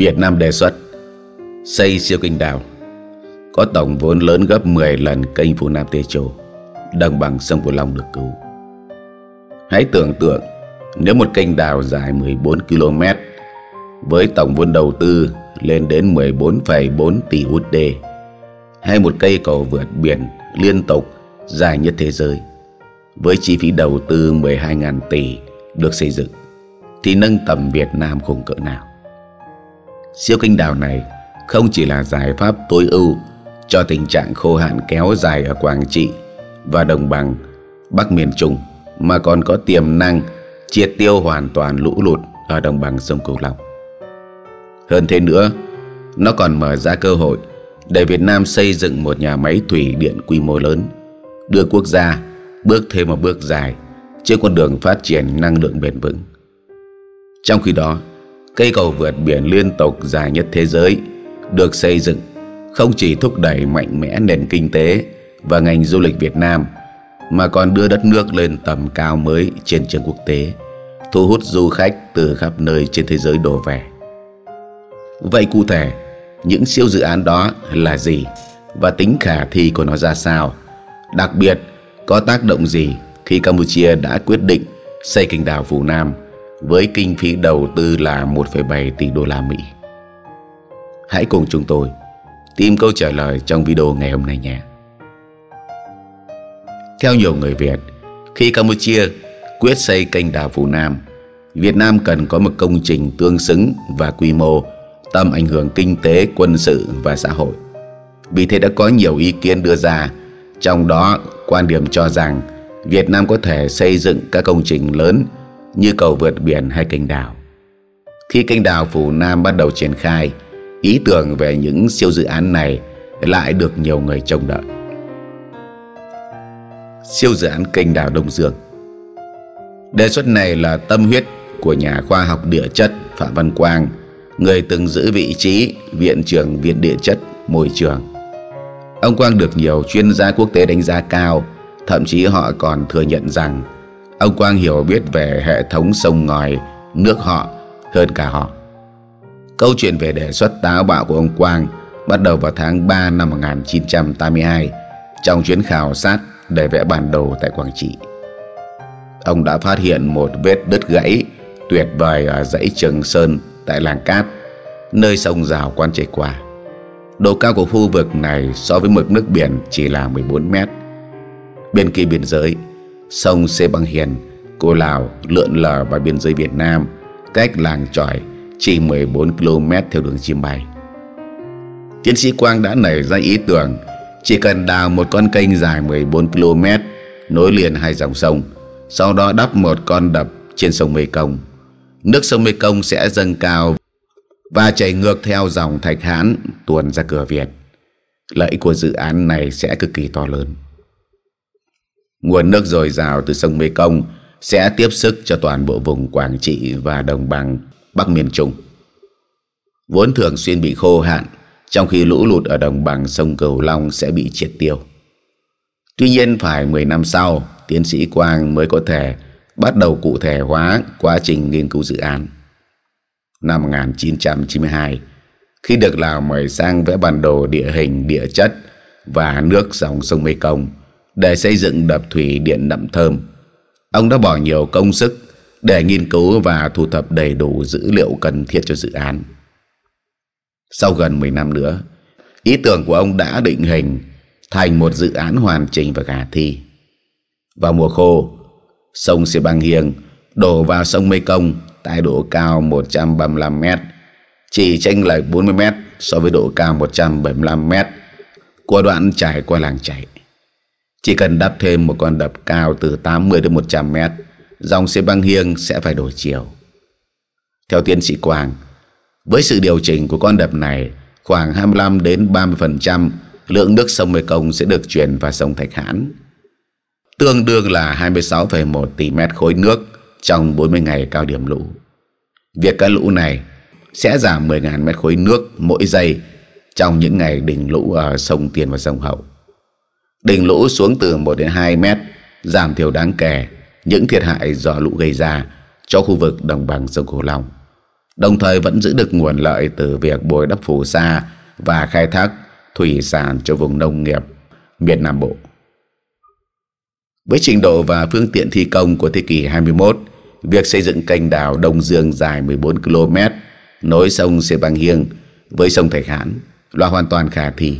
Việt Nam đề xuất xây siêu kênh đào có tổng vốn lớn gấp 10 lần kênh Phú Nam Tê Châu, đồng bằng sông Cửu Long được cứu. Hãy tưởng tượng nếu một kênh đào dài 14 km với tổng vốn đầu tư lên đến 14,4 tỷ USD hay một cây cầu vượt biển liên tục dài nhất thế giới với chi phí đầu tư 12.000 tỷ được xây dựng thì nâng tầm Việt Nam khủng cỡ nào. Siêu kinh đào này không chỉ là giải pháp tối ưu cho tình trạng khô hạn kéo dài ở Quảng Trị và đồng bằng Bắc miền Trung mà còn có tiềm năng triệt tiêu hoàn toàn lũ lụt ở đồng bằng sông Cửu Long. Hơn thế nữa, nó còn mở ra cơ hội để Việt Nam xây dựng một nhà máy thủy điện quy mô lớn, đưa quốc gia bước thêm một bước dài trên con đường phát triển năng lượng bền vững. Trong khi đó, Cây cầu vượt biển liên tục dài nhất thế giới được xây dựng không chỉ thúc đẩy mạnh mẽ nền kinh tế và ngành du lịch Việt Nam mà còn đưa đất nước lên tầm cao mới trên trường quốc tế, thu hút du khách từ khắp nơi trên thế giới đổ về. Vậy cụ thể, những siêu dự án đó là gì và tính khả thi của nó ra sao? Đặc biệt, có tác động gì khi Campuchia đã quyết định xây kênh đảo Phú Nam – với kinh phí đầu tư là 1,7 tỷ đô la Mỹ. Hãy cùng chúng tôi tìm câu trả lời trong video ngày hôm nay nhé. Theo nhiều người Việt, khi Campuchia quyết xây kênh đào Phú Nam, Việt Nam cần có một công trình tương xứng và quy mô, tầm ảnh hưởng kinh tế, quân sự và xã hội. Vì thế đã có nhiều ý kiến đưa ra, trong đó quan điểm cho rằng Việt Nam có thể xây dựng các công trình lớn như cầu vượt biển hay kênh đào. Khi kênh đào Phủ Nam bắt đầu triển khai, ý tưởng về những siêu dự án này lại được nhiều người trông đợi. Siêu dự án kênh đào Đông Dương Đề xuất này là tâm huyết của nhà khoa học địa chất Phạm Văn Quang, người từng giữ vị trí Viện trưởng Viện Địa chất Môi trường. Ông Quang được nhiều chuyên gia quốc tế đánh giá cao, thậm chí họ còn thừa nhận rằng Ông Quang hiểu biết về hệ thống sông ngòi Nước họ hơn cả họ Câu chuyện về đề xuất táo bạo của ông Quang Bắt đầu vào tháng 3 năm 1982 Trong chuyến khảo sát để vẽ bản đồ tại Quảng Trị Ông đã phát hiện một vết đứt gãy tuyệt vời ở dãy Trường Sơn tại làng Cát Nơi sông rào quan chảy qua Độ cao của khu vực này so với mực nước biển chỉ là 14 mét Bên kia biên giới sông Sê Băng Hiền của Lào lượn lờ vào biên giới Việt Nam cách làng tròi chỉ 14 km theo đường chim bay. Tiến sĩ Quang đã nảy ra ý tưởng chỉ cần đào một con kênh dài 14 km nối liền hai dòng sông, sau đó đắp một con đập trên sông Mê Công. Nước sông Mê Công sẽ dâng cao và chảy ngược theo dòng Thạch Hán tuồn ra cửa Việt. Lợi của dự án này sẽ cực kỳ to lớn. Nguồn nước dồi dào từ sông Mekong sẽ tiếp sức cho toàn bộ vùng Quảng Trị và đồng bằng Bắc miền Trung. Vốn thường xuyên bị khô hạn, trong khi lũ lụt ở đồng bằng sông Cửu Long sẽ bị triệt tiêu. Tuy nhiên phải 10 năm sau, tiến sĩ Quang mới có thể bắt đầu cụ thể hóa quá trình nghiên cứu dự án. Năm 1992, khi được Lào mời sang vẽ bản đồ địa hình, địa chất và nước dòng sông Mekong, để xây dựng đập thủy điện Nậm Thơm. Ông đã bỏ nhiều công sức để nghiên cứu và thu thập đầy đủ dữ liệu cần thiết cho dự án. Sau gần 10 năm nữa, ý tưởng của ông đã định hình thành một dự án hoàn chỉnh và khả thi. Vào mùa khô, sông Sê băng hiền đổ vào sông Mê Công tại độ cao 135 mét, chỉ chênh lệch 40 mét so với độ cao 175 mét của đoạn trải qua làng chảy. Chỉ cần đắp thêm một con đập cao từ 80 đến 100 mét, dòng xe băng hiêng sẽ phải đổi chiều. Theo tiến sĩ Quang, với sự điều chỉnh của con đập này, khoảng 25 đến 30% lượng nước sông Mekong sẽ được chuyển vào sông Thạch Hãn, tương đương là 26,1 tỷ mét khối nước trong 40 ngày cao điểm lũ. Việc cắt lũ này sẽ giảm 10.000 mét khối nước mỗi giây trong những ngày đỉnh lũ ở sông Tiền và sông Hậu đỉnh lũ xuống từ 1 đến 2 mét, giảm thiểu đáng kể những thiệt hại do lũ gây ra cho khu vực đồng bằng sông Cửu Long. Đồng thời vẫn giữ được nguồn lợi từ việc bồi đắp phù sa và khai thác thủy sản cho vùng nông nghiệp miền Nam Bộ. Với trình độ và phương tiện thi công của thế kỷ 21, việc xây dựng kênh đào Đông Dương dài 14 km nối sông Sê Bang Hiêng với sông Thạch Hãn là hoàn toàn khả thi.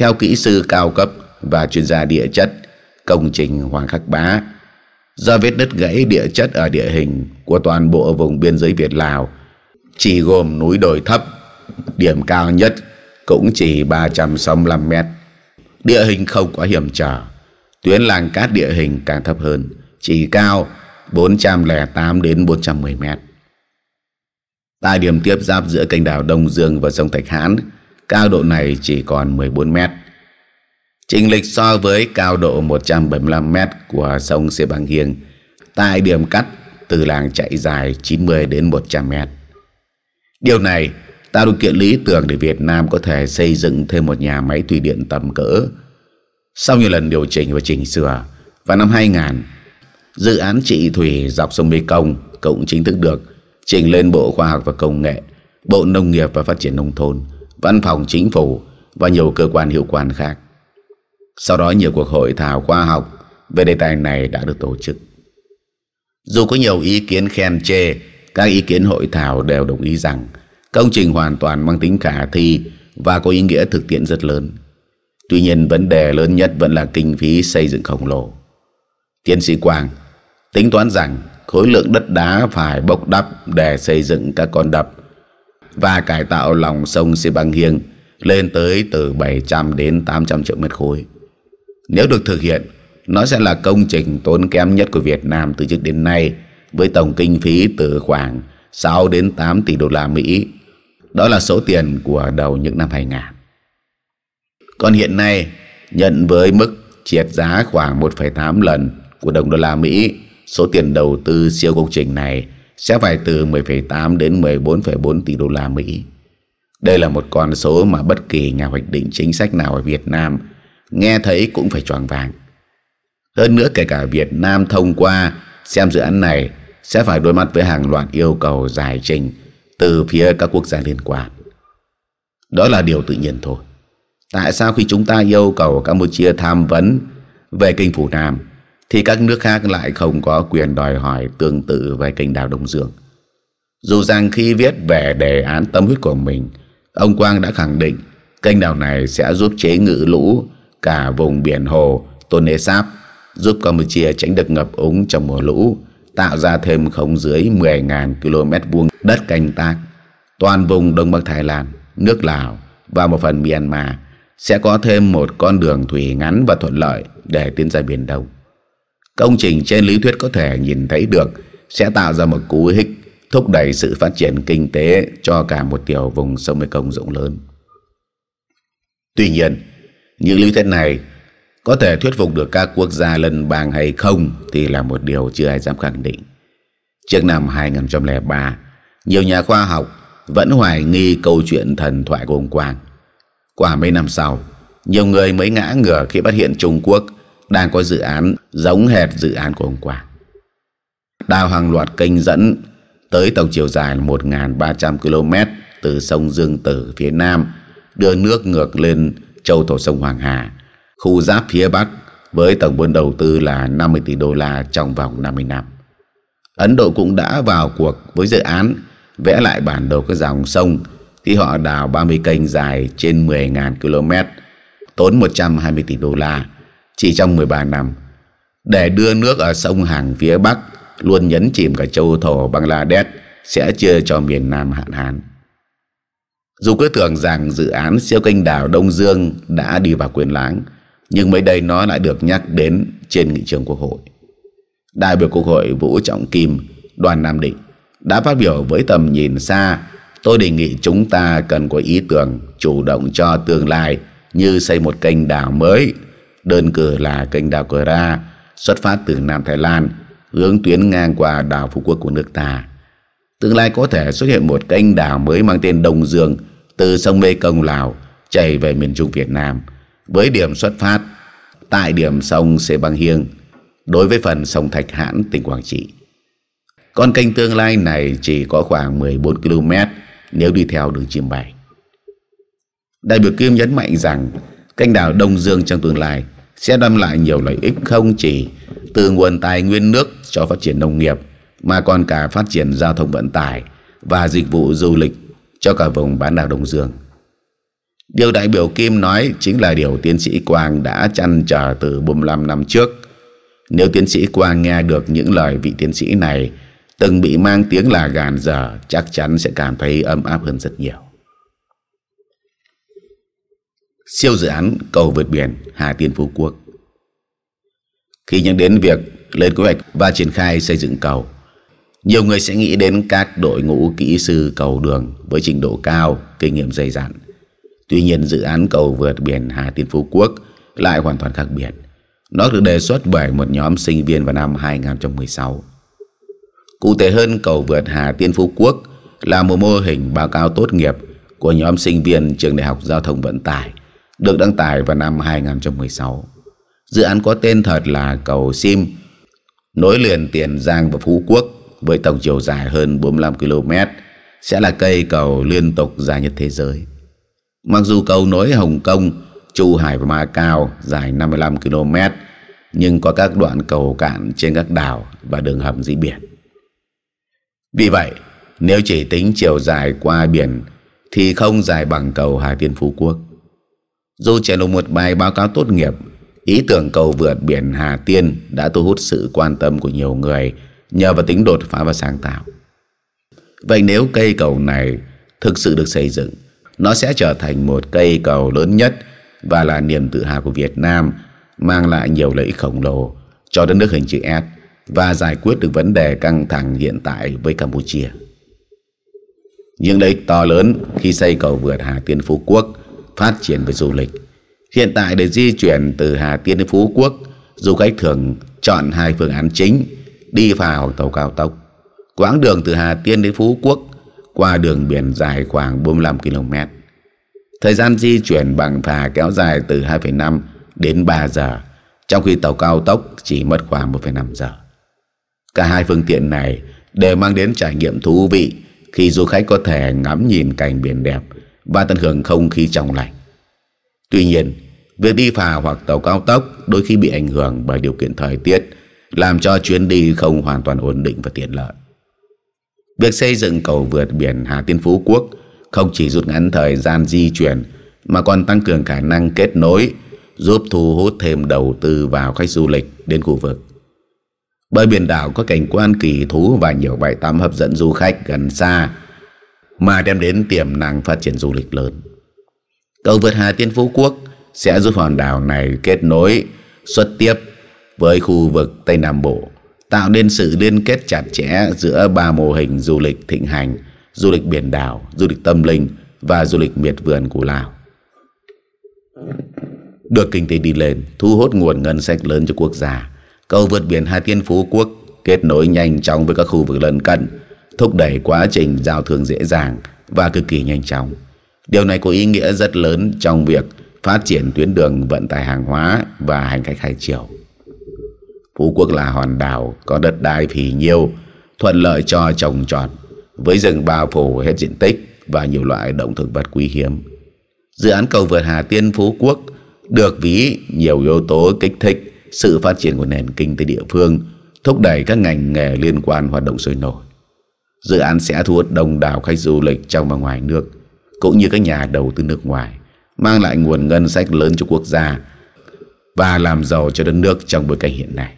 Theo kỹ sư cao cấp và chuyên gia địa chất công trình Hoàng Khắc Bá. Do vết nứt gãy địa chất ở địa hình của toàn bộ vùng biên giới Việt-Lào chỉ gồm núi đồi thấp, điểm cao nhất cũng chỉ 365 mét. Địa hình không quá hiểm trở, tuyến làng cát địa hình càng thấp hơn, chỉ cao 408 đến 410 mét. Tại điểm tiếp giáp giữa kênh đảo Đông Dương và sông Thạch Hãn, cao độ này chỉ còn 14 mét. Trình lịch so với cao độ 175 m của sông Sê Bang Hiêng tại điểm cắt từ làng chạy dài 90 đến 100 m. Điều này tạo điều kiện lý tưởng để Việt Nam có thể xây dựng thêm một nhà máy thủy điện tầm cỡ. Sau nhiều lần điều chỉnh và chỉnh sửa, vào năm 2000, dự án trị thủy dọc sông Mê Công cũng chính thức được trình lên Bộ Khoa học và Công nghệ, Bộ Nông nghiệp và Phát triển Nông thôn, Văn phòng Chính phủ và nhiều cơ quan hiệu quan khác. Sau đó nhiều cuộc hội thảo khoa học về đề tài này đã được tổ chức. Dù có nhiều ý kiến khen chê, các ý kiến hội thảo đều đồng ý rằng công trình hoàn toàn mang tính khả thi và có ý nghĩa thực tiễn rất lớn. Tuy nhiên vấn đề lớn nhất vẫn là kinh phí xây dựng khổng lồ. Tiến sĩ Quang tính toán rằng khối lượng đất đá phải bốc đắp để xây dựng các con đập và cải tạo lòng sông Sê Băng Hiêng lên tới từ 700 đến 800 triệu mét khối. Nếu được thực hiện, nó sẽ là công trình tốn kém nhất của Việt Nam từ trước đến nay với tổng kinh phí từ khoảng 6 đến 8 tỷ đô la Mỹ. Đó là số tiền của đầu những năm 2000. Còn hiện nay, nhận với mức triệt giá khoảng 1,8 lần của đồng đô la Mỹ, số tiền đầu tư siêu công trình này sẽ phải từ 10,8 đến 14,4 tỷ đô la Mỹ. Đây là một con số mà bất kỳ nhà hoạch định chính sách nào ở Việt Nam – nghe thấy cũng phải choàng vàng. Hơn nữa kể cả Việt Nam thông qua xem dự án này sẽ phải đối mặt với hàng loạt yêu cầu giải trình từ phía các quốc gia liên quan. Đó là điều tự nhiên thôi. Tại sao khi chúng ta yêu cầu Campuchia tham vấn về kênh Phủ Nam thì các nước khác lại không có quyền đòi hỏi tương tự về kênh đảo Đông Dương? Dù rằng khi viết về đề án tâm huyết của mình, ông Quang đã khẳng định kênh đảo này sẽ giúp chế ngự lũ cả vùng biển hồ Tonle Sap giúp Campuchia tránh được ngập úng trong mùa lũ, tạo ra thêm không dưới 10.000 km vuông đất canh tác. Toàn vùng Đông Bắc Thái Lan, nước Lào và một phần Myanmar sẽ có thêm một con đường thủy ngắn và thuận lợi để tiến ra Biển Đông. Công trình trên lý thuyết có thể nhìn thấy được sẽ tạo ra một cú hích thúc đẩy sự phát triển kinh tế cho cả một tiểu vùng sông Mekong rộng lớn. Tuy nhiên, những lý thuyết này có thể thuyết phục được các quốc gia lân bang hay không thì là một điều chưa ai dám khẳng định. Trước năm 2003, nhiều nhà khoa học vẫn hoài nghi câu chuyện thần thoại của ông Quang. Quả mấy năm sau, nhiều người mới ngã ngửa khi phát hiện Trung Quốc đang có dự án giống hệt dự án của ông Quang. Đào hàng loạt kênh dẫn tới tổng chiều dài 1.300 km từ sông Dương Tử phía Nam đưa nước ngược lên châu thổ sông Hoàng Hà, khu giáp phía Bắc với tổng vốn đầu tư là 50 tỷ đô la trong vòng 50 năm. Ấn Độ cũng đã vào cuộc với dự án vẽ lại bản đồ các dòng sông khi họ đào 30 kênh dài trên 10.000 km, tốn 120 tỷ đô la chỉ trong 13 năm để đưa nước ở sông hàng phía Bắc luôn nhấn chìm cả châu thổ Bangladesh sẽ chia cho miền Nam hạn hán. Dù cứ tưởng rằng dự án siêu kênh đào Đông Dương đã đi vào quyền láng, nhưng mới đây nó lại được nhắc đến trên nghị trường Quốc hội. Đại biểu Quốc hội Vũ Trọng Kim, đoàn Nam Định, đã phát biểu với tầm nhìn xa, tôi đề nghị chúng ta cần có ý tưởng chủ động cho tương lai như xây một kênh đào mới, đơn cử là kênh đào Cửa Ra, xuất phát từ Nam Thái Lan, hướng tuyến ngang qua đảo Phú Quốc của nước ta tương lai có thể xuất hiện một kênh đào mới mang tên Đông Dương từ sông Mê Công Lào chảy về miền Trung Việt Nam với điểm xuất phát tại điểm sông Sê Băng Hiêng đối với phần sông Thạch Hãn tỉnh Quảng Trị. Con kênh tương lai này chỉ có khoảng 14 km nếu đi theo đường chim bay. Đại biểu Kim nhấn mạnh rằng kênh đào Đông Dương trong tương lai sẽ đem lại nhiều lợi ích không chỉ từ nguồn tài nguyên nước cho phát triển nông nghiệp mà còn cả phát triển giao thông vận tải và dịch vụ du lịch cho cả vùng bán đảo Đông Dương. Điều đại biểu Kim nói chính là điều tiến sĩ Quang đã chăn trở từ 45 năm trước. Nếu tiến sĩ Quang nghe được những lời vị tiến sĩ này từng bị mang tiếng là gàn dở chắc chắn sẽ cảm thấy ấm áp hơn rất nhiều. Siêu dự án cầu vượt biển Hà Tiên Phú Quốc Khi nhắc đến việc lên kế hoạch và triển khai xây dựng cầu nhiều người sẽ nghĩ đến các đội ngũ kỹ sư cầu đường với trình độ cao, kinh nghiệm dày dặn. Tuy nhiên dự án cầu vượt biển Hà Tiên Phú Quốc lại hoàn toàn khác biệt. Nó được đề xuất bởi một nhóm sinh viên vào năm 2016. Cụ thể hơn cầu vượt Hà Tiên Phú Quốc là một mô hình báo cáo tốt nghiệp của nhóm sinh viên Trường Đại học Giao thông Vận tải được đăng tải vào năm 2016. Dự án có tên thật là cầu Sim nối liền Tiền Giang và Phú Quốc với tổng chiều dài hơn 45 km sẽ là cây cầu liên tục dài nhất thế giới. Mặc dù cầu nối Hồng Kông, Chu Hải và Macau dài 55 km nhưng có các đoạn cầu cạn trên các đảo và đường hầm dưới biển. Vì vậy, nếu chỉ tính chiều dài qua biển thì không dài bằng cầu Hà Tiên Phú Quốc. Dù chỉ là một bài báo cáo tốt nghiệp, ý tưởng cầu vượt biển Hà Tiên đã thu hút sự quan tâm của nhiều người nhờ vào tính đột phá và sáng tạo. Vậy nếu cây cầu này thực sự được xây dựng, nó sẽ trở thành một cây cầu lớn nhất và là niềm tự hào của Việt Nam, mang lại nhiều lợi ích khổng lồ cho đất nước hình chữ S và giải quyết được vấn đề căng thẳng hiện tại với Campuchia. Những lợi ích to lớn khi xây cầu vượt Hà Tiên Phú Quốc phát triển về du lịch. Hiện tại để di chuyển từ Hà Tiên đến Phú Quốc, du khách thường chọn hai phương án chính – đi vào tàu cao tốc. Quãng đường từ Hà Tiên đến Phú Quốc qua đường biển dài khoảng 45 km. Thời gian di chuyển bằng phà kéo dài từ 2,5 đến 3 giờ, trong khi tàu cao tốc chỉ mất khoảng 1,5 giờ. Cả hai phương tiện này đều mang đến trải nghiệm thú vị khi du khách có thể ngắm nhìn cảnh biển đẹp và tận hưởng không khí trong lành. Tuy nhiên, việc đi phà hoặc tàu cao tốc đôi khi bị ảnh hưởng bởi điều kiện thời tiết làm cho chuyến đi không hoàn toàn ổn định và tiện lợi. Việc xây dựng cầu vượt biển Hà Tiên Phú Quốc không chỉ rút ngắn thời gian di chuyển mà còn tăng cường khả năng kết nối, giúp thu hút thêm đầu tư vào khách du lịch đến khu vực. Bởi biển đảo có cảnh quan kỳ thú và nhiều bãi tắm hấp dẫn du khách gần xa mà đem đến tiềm năng phát triển du lịch lớn. Cầu vượt Hà Tiên Phú Quốc sẽ giúp hòn đảo này kết nối xuất tiếp với khu vực Tây Nam Bộ, tạo nên sự liên kết chặt chẽ giữa ba mô hình du lịch thịnh hành, du lịch biển đảo, du lịch tâm linh và du lịch miệt vườn của Lào. Được kinh tế đi lên, thu hút nguồn ngân sách lớn cho quốc gia, cầu vượt biển Hà Tiên Phú Quốc kết nối nhanh chóng với các khu vực lân cận, thúc đẩy quá trình giao thương dễ dàng và cực kỳ nhanh chóng. Điều này có ý nghĩa rất lớn trong việc phát triển tuyến đường vận tải hàng hóa và hành khách hai chiều. Phú Quốc là hòn đảo có đất đai phì nhiêu, thuận lợi cho trồng trọt, với rừng bao phủ hết diện tích và nhiều loại động thực vật quý hiếm. Dự án cầu vượt Hà Tiên Phú Quốc được ví nhiều yếu tố kích thích sự phát triển của nền kinh tế địa phương, thúc đẩy các ngành nghề liên quan hoạt động sôi nổi. Dự án sẽ thu hút đông đảo khách du lịch trong và ngoài nước, cũng như các nhà đầu tư nước ngoài, mang lại nguồn ngân sách lớn cho quốc gia và làm giàu cho đất nước trong bối cảnh hiện nay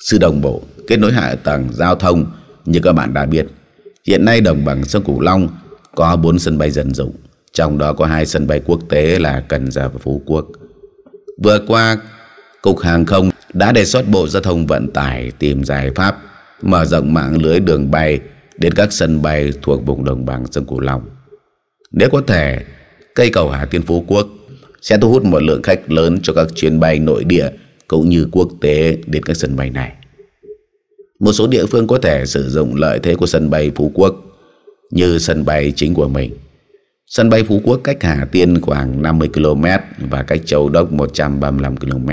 sự đồng bộ, kết nối hạ tầng giao thông như các bạn đã biết. Hiện nay đồng bằng sông Cửu Long có bốn sân bay dân dụng, trong đó có hai sân bay quốc tế là Cần Giờ và Phú Quốc. Vừa qua, Cục Hàng không đã đề xuất Bộ Giao thông Vận tải tìm giải pháp mở rộng mạng lưới đường bay đến các sân bay thuộc vùng đồng bằng sông Cửu Long. Nếu có thể, cây cầu Hà Tiên Phú Quốc sẽ thu hút một lượng khách lớn cho các chuyến bay nội địa cũng như quốc tế đến các sân bay này. Một số địa phương có thể sử dụng lợi thế của sân bay Phú Quốc như sân bay chính của mình. Sân bay Phú Quốc cách Hà Tiên khoảng 50 km và cách Châu Đốc 135 km.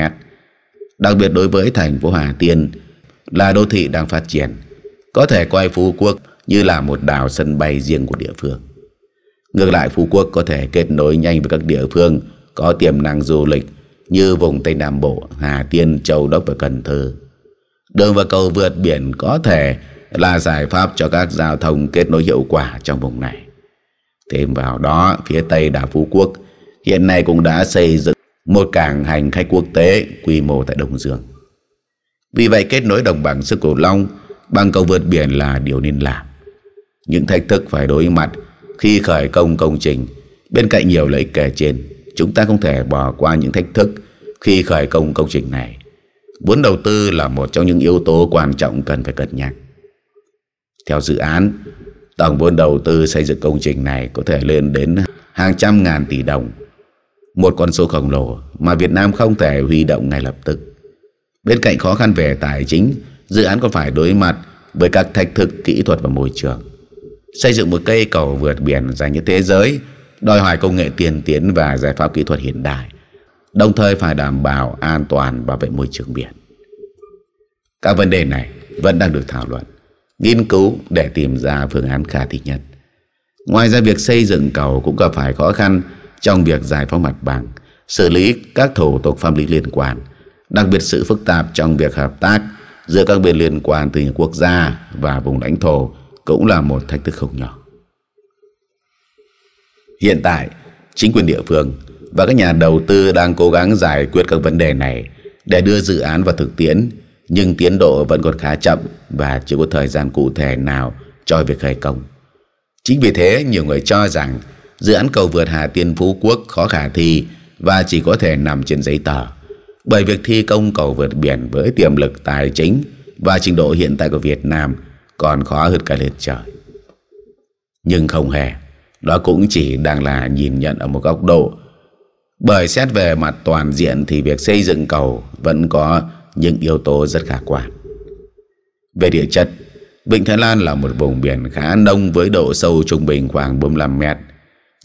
Đặc biệt đối với thành phố Hà Tiên là đô thị đang phát triển, có thể coi Phú Quốc như là một đảo sân bay riêng của địa phương. Ngược lại Phú Quốc có thể kết nối nhanh với các địa phương có tiềm năng du lịch như vùng Tây Nam Bộ, Hà Tiên, Châu Đốc và Cần Thơ. Đường và cầu vượt biển có thể là giải pháp cho các giao thông kết nối hiệu quả trong vùng này. Thêm vào đó, phía Tây đảo Phú Quốc hiện nay cũng đã xây dựng một cảng hành khách quốc tế quy mô tại Đông Dương. Vì vậy, kết nối đồng bằng sức cổ long bằng cầu vượt biển là điều nên làm. Những thách thức phải đối mặt khi khởi công công trình bên cạnh nhiều lợi ích kể trên chúng ta không thể bỏ qua những thách thức khi khởi công công trình này. Vốn đầu tư là một trong những yếu tố quan trọng cần phải cân nhắc. Theo dự án, tổng vốn đầu tư xây dựng công trình này có thể lên đến hàng trăm ngàn tỷ đồng, một con số khổng lồ mà Việt Nam không thể huy động ngay lập tức. Bên cạnh khó khăn về tài chính, dự án còn phải đối mặt với các thách thức kỹ thuật và môi trường. Xây dựng một cây cầu vượt biển dành cho thế giới – đòi hỏi công nghệ tiên tiến và giải pháp kỹ thuật hiện đại, đồng thời phải đảm bảo an toàn bảo vệ môi trường biển. Các vấn đề này vẫn đang được thảo luận, nghiên cứu để tìm ra phương án khả thi nhất. Ngoài ra việc xây dựng cầu cũng gặp phải khó khăn trong việc giải phóng mặt bằng, xử lý các thủ tục pháp lý liên quan, đặc biệt sự phức tạp trong việc hợp tác giữa các bên liên quan từ những quốc gia và vùng lãnh thổ cũng là một thách thức không nhỏ. Hiện tại, chính quyền địa phương và các nhà đầu tư đang cố gắng giải quyết các vấn đề này để đưa dự án vào thực tiễn, nhưng tiến độ vẫn còn khá chậm và chưa có thời gian cụ thể nào cho việc khởi công. Chính vì thế, nhiều người cho rằng dự án cầu vượt Hà Tiên Phú Quốc khó khả thi và chỉ có thể nằm trên giấy tờ. Bởi việc thi công cầu vượt biển với tiềm lực tài chính và trình độ hiện tại của Việt Nam còn khó hơn cả lên trời. Nhưng không hề. Đó cũng chỉ đang là nhìn nhận ở một góc độ. Bởi xét về mặt toàn diện thì việc xây dựng cầu vẫn có những yếu tố rất khả quan. Về địa chất, Vịnh Thái Lan là một vùng biển khá nông với độ sâu trung bình khoảng 45 mét.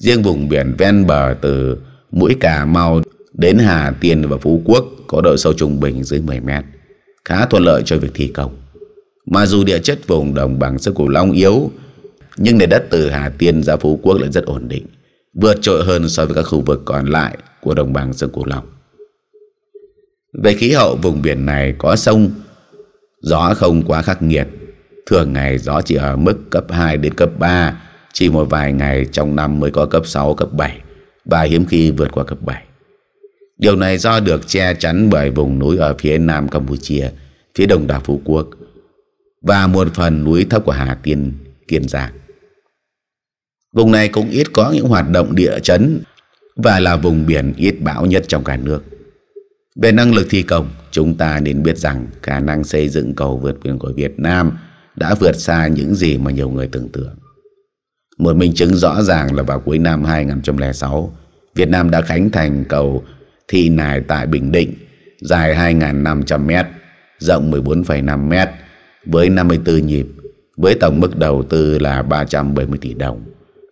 Riêng vùng biển ven bờ từ mũi Cà Mau đến Hà Tiên và Phú Quốc có độ sâu trung bình dưới 10 mét, khá thuận lợi cho việc thi công. Mà dù địa chất vùng đồng bằng sông Cửu Long yếu nhưng nền đất từ Hà Tiên ra Phú Quốc lại rất ổn định, vượt trội hơn so với các khu vực còn lại của đồng bằng sông Cửu Long. Về khí hậu vùng biển này có sông, gió không quá khắc nghiệt, thường ngày gió chỉ ở mức cấp 2 đến cấp 3, chỉ một vài ngày trong năm mới có cấp 6, cấp 7 và hiếm khi vượt qua cấp 7. Điều này do được che chắn bởi vùng núi ở phía nam Campuchia, phía đông đảo Phú Quốc và một phần núi thấp của Hà Tiên, Kiên Giang. Vùng này cũng ít có những hoạt động địa chấn và là vùng biển ít bão nhất trong cả nước. Về năng lực thi công, chúng ta nên biết rằng khả năng xây dựng cầu vượt biển của Việt Nam đã vượt xa những gì mà nhiều người tưởng tượng. Một minh chứng rõ ràng là vào cuối năm 2006, Việt Nam đã khánh thành cầu Thị Nài tại Bình Định, dài 2.500m, rộng 14,5m, với 54 nhịp, với tổng mức đầu tư là 370 tỷ đồng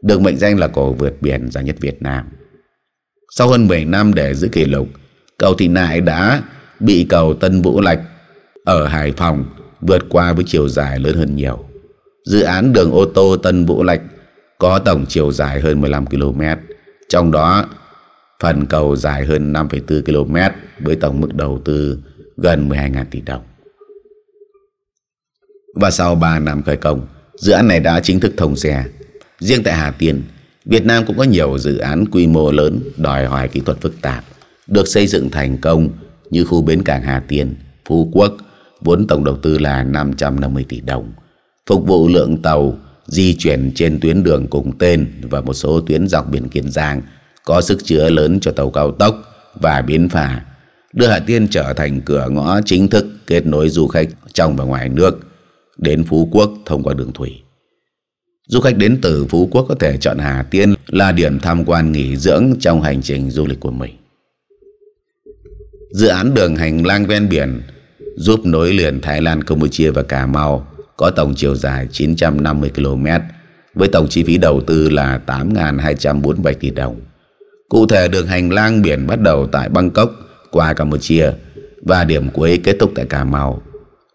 được mệnh danh là cầu vượt biển dài nhất Việt Nam. Sau hơn 10 năm để giữ kỷ lục, cầu Thị Nại đã bị cầu Tân Vũ Lạch ở Hải Phòng vượt qua với chiều dài lớn hơn nhiều. Dự án đường ô tô Tân Vũ Lạch có tổng chiều dài hơn 15 km, trong đó phần cầu dài hơn 5,4 km với tổng mức đầu tư gần 12.000 tỷ đồng. Và sau 3 năm khởi công, dự án này đã chính thức thông xe Riêng tại Hà Tiên, Việt Nam cũng có nhiều dự án quy mô lớn đòi hỏi kỹ thuật phức tạp, được xây dựng thành công như khu bến cảng Hà Tiên, Phú Quốc, vốn tổng đầu tư là 550 tỷ đồng, phục vụ lượng tàu di chuyển trên tuyến đường cùng tên và một số tuyến dọc biển Kiên Giang có sức chứa lớn cho tàu cao tốc và biến phà, đưa Hà Tiên trở thành cửa ngõ chính thức kết nối du khách trong và ngoài nước đến Phú Quốc thông qua đường thủy. Du khách đến từ Phú Quốc có thể chọn Hà Tiên là điểm tham quan nghỉ dưỡng trong hành trình du lịch của mình. Dự án đường hành lang ven biển giúp nối liền Thái Lan, Campuchia và Cà Mau có tổng chiều dài 950 km với tổng chi phí đầu tư là 8.247 tỷ đồng. Cụ thể đường hành lang biển bắt đầu tại Bangkok qua Campuchia và điểm cuối kết thúc tại Cà Mau.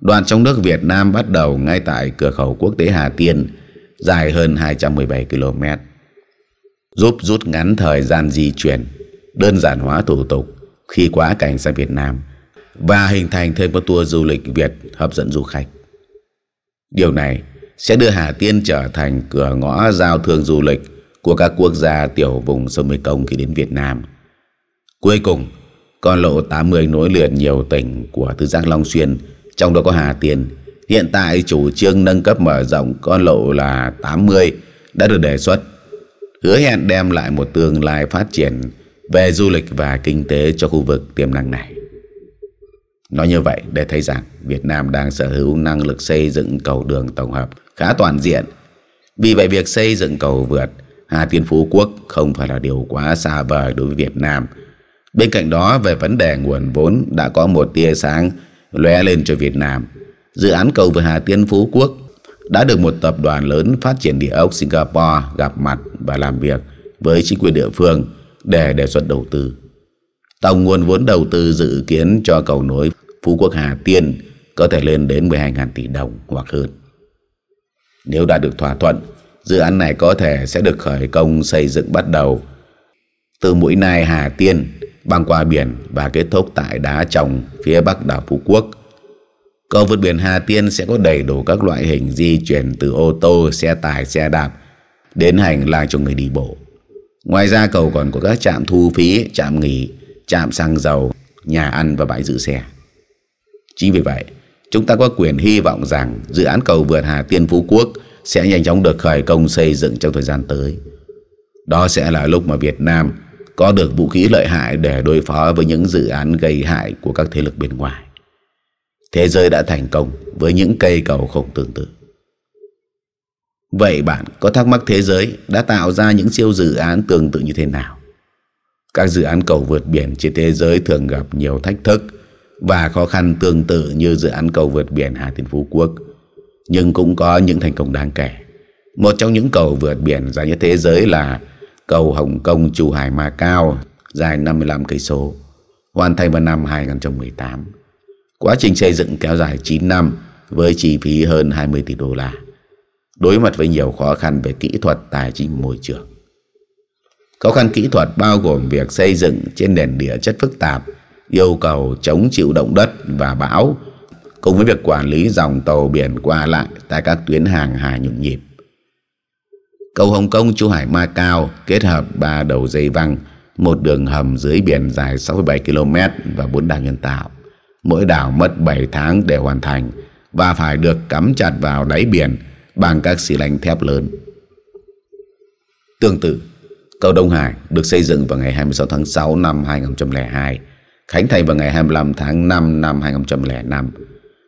Đoạn trong nước Việt Nam bắt đầu ngay tại cửa khẩu quốc tế Hà Tiên – dài hơn 217 km, giúp rút ngắn thời gian di chuyển, đơn giản hóa thủ tục khi quá cảnh sang Việt Nam và hình thành thêm một tour du lịch Việt hấp dẫn du khách. Điều này sẽ đưa Hà Tiên trở thành cửa ngõ giao thương du lịch của các quốc gia tiểu vùng sông Mekong khi đến Việt Nam. Cuối cùng, con lộ 80 nối liền nhiều tỉnh của Tứ Giác Long Xuyên, trong đó có Hà Tiên, Hiện tại chủ trương nâng cấp mở rộng con lộ là 80 đã được đề xuất, hứa hẹn đem lại một tương lai phát triển về du lịch và kinh tế cho khu vực tiềm năng này. Nói như vậy để thấy rằng Việt Nam đang sở hữu năng lực xây dựng cầu đường tổng hợp khá toàn diện. Vì vậy việc xây dựng cầu vượt Hà Tiên Phú Quốc không phải là điều quá xa vời đối với Việt Nam. Bên cạnh đó về vấn đề nguồn vốn đã có một tia sáng lóe lên cho Việt Nam Dự án cầu về Hà Tiên Phú Quốc đã được một tập đoàn lớn phát triển địa ốc Singapore gặp mặt và làm việc với chính quyền địa phương để đề xuất đầu tư. Tổng nguồn vốn đầu tư dự kiến cho cầu nối Phú Quốc Hà Tiên có thể lên đến 12.000 tỷ đồng hoặc hơn. Nếu đã được thỏa thuận, dự án này có thể sẽ được khởi công xây dựng bắt đầu từ mũi nai Hà Tiên băng qua biển và kết thúc tại đá trồng phía bắc đảo Phú Quốc Cầu vượt biển Hà Tiên sẽ có đầy đủ các loại hình di chuyển từ ô tô, xe tải, xe đạp đến hành lang cho người đi bộ. Ngoài ra cầu còn có các trạm thu phí, trạm nghỉ, trạm xăng dầu, nhà ăn và bãi giữ xe. Chính vì vậy, chúng ta có quyền hy vọng rằng dự án cầu vượt Hà Tiên Phú Quốc sẽ nhanh chóng được khởi công xây dựng trong thời gian tới. Đó sẽ là lúc mà Việt Nam có được vũ khí lợi hại để đối phó với những dự án gây hại của các thế lực bên ngoài. Thế giới đã thành công với những cây cầu không tương tự. Vậy bạn có thắc mắc thế giới đã tạo ra những siêu dự án tương tự như thế nào? Các dự án cầu vượt biển trên thế giới thường gặp nhiều thách thức và khó khăn tương tự như dự án cầu vượt biển Hà Tiên Phú Quốc, nhưng cũng có những thành công đáng kể. Một trong những cầu vượt biển dài nhất thế giới là cầu Hồng Kông Chu Hải Ma Cao dài 55 cây số, hoàn thành vào năm 2018. Quá trình xây dựng kéo dài 9 năm với chi phí hơn 20 tỷ đô la, đối mặt với nhiều khó khăn về kỹ thuật tài chính môi trường. Khó khăn kỹ thuật bao gồm việc xây dựng trên nền địa chất phức tạp, yêu cầu chống chịu động đất và bão, cùng với việc quản lý dòng tàu biển qua lại tại các tuyến hàng hải nhộn nhịp. Cầu Hồng Kông Chu Hải Ma Cao kết hợp ba đầu dây văng, một đường hầm dưới biển dài 6,7 km và bốn đảo nhân tạo mỗi đảo mất 7 tháng để hoàn thành và phải được cắm chặt vào đáy biển bằng các xi lanh thép lớn. Tương tự, cầu Đông Hải được xây dựng vào ngày 26 tháng 6 năm 2002, khánh thành vào ngày 25 tháng 5 năm 2005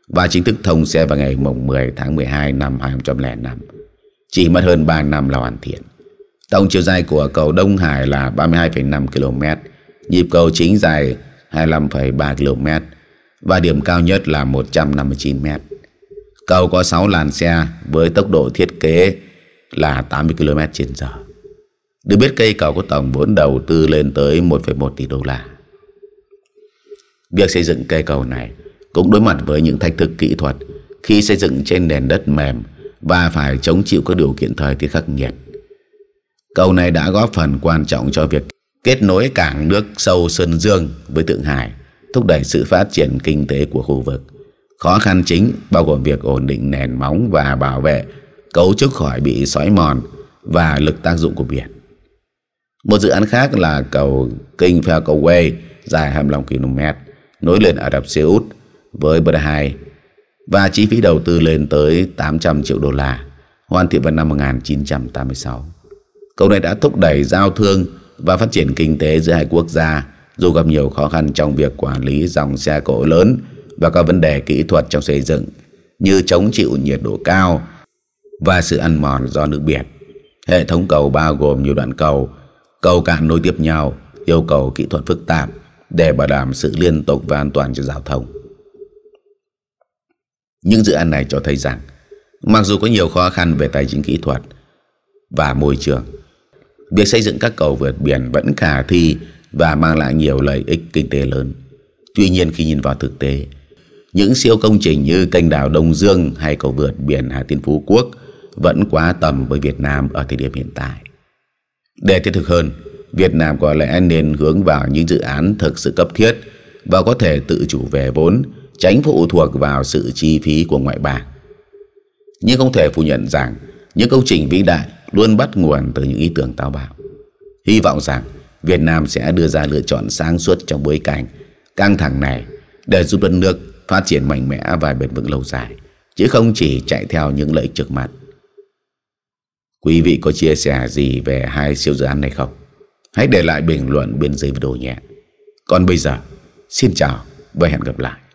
và chính thức thông xe vào ngày 10 tháng 12 năm 2005. Chỉ mất hơn 3 năm là hoàn thiện. Tổng chiều dài của cầu Đông Hải là 32,5 km, nhịp cầu chính dài 25,3 km và điểm cao nhất là 159 mét. Cầu có 6 làn xe với tốc độ thiết kế là 80 km h Được biết cây cầu có tổng vốn đầu tư lên tới 1,1 tỷ đô la. Việc xây dựng cây cầu này cũng đối mặt với những thách thức kỹ thuật khi xây dựng trên nền đất mềm và phải chống chịu các điều kiện thời tiết khắc nghiệt. Cầu này đã góp phần quan trọng cho việc kết nối cảng nước sâu Sơn Dương với Thượng Hải thúc đẩy sự phát triển kinh tế của khu vực. Khó khăn chính bao gồm việc ổn định nền móng và bảo vệ cấu trúc khỏi bị xói mòn và lực tác dụng của biển. Một dự án khác là cầu King Falcoway dài 25 km nối liền Ả Rập Xê Út với Bahrain và chi phí đầu tư lên tới 800 triệu đô la, hoàn thiện vào năm 1986. Cầu này đã thúc đẩy giao thương và phát triển kinh tế giữa hai quốc gia dù gặp nhiều khó khăn trong việc quản lý dòng xe cộ lớn và các vấn đề kỹ thuật trong xây dựng như chống chịu nhiệt độ cao và sự ăn mòn do nước biển. Hệ thống cầu bao gồm nhiều đoạn cầu, cầu cạn nối tiếp nhau, yêu cầu kỹ thuật phức tạp để bảo đảm sự liên tục và an toàn cho giao thông. Những dự án này cho thấy rằng, mặc dù có nhiều khó khăn về tài chính kỹ thuật và môi trường, việc xây dựng các cầu vượt biển vẫn khả thi và mang lại nhiều lợi ích kinh tế lớn. Tuy nhiên khi nhìn vào thực tế, những siêu công trình như kênh đảo Đông Dương hay cầu vượt biển Hà Tiên Phú Quốc vẫn quá tầm với Việt Nam ở thời điểm hiện tại. Để thiết thực hơn, Việt Nam có lẽ nên hướng vào những dự án thực sự cấp thiết và có thể tự chủ về vốn, tránh phụ thuộc vào sự chi phí của ngoại bang. Nhưng không thể phủ nhận rằng những công trình vĩ đại luôn bắt nguồn từ những ý tưởng táo bạo. Hy vọng rằng Việt Nam sẽ đưa ra lựa chọn sáng suốt trong bối cảnh căng thẳng này để giúp đất nước phát triển mạnh mẽ và bền vững lâu dài, chứ không chỉ chạy theo những lợi ích trực mặt. Quý vị có chia sẻ gì về hai siêu dự án này không? Hãy để lại bình luận bên dưới video nhé. Còn bây giờ, xin chào và hẹn gặp lại.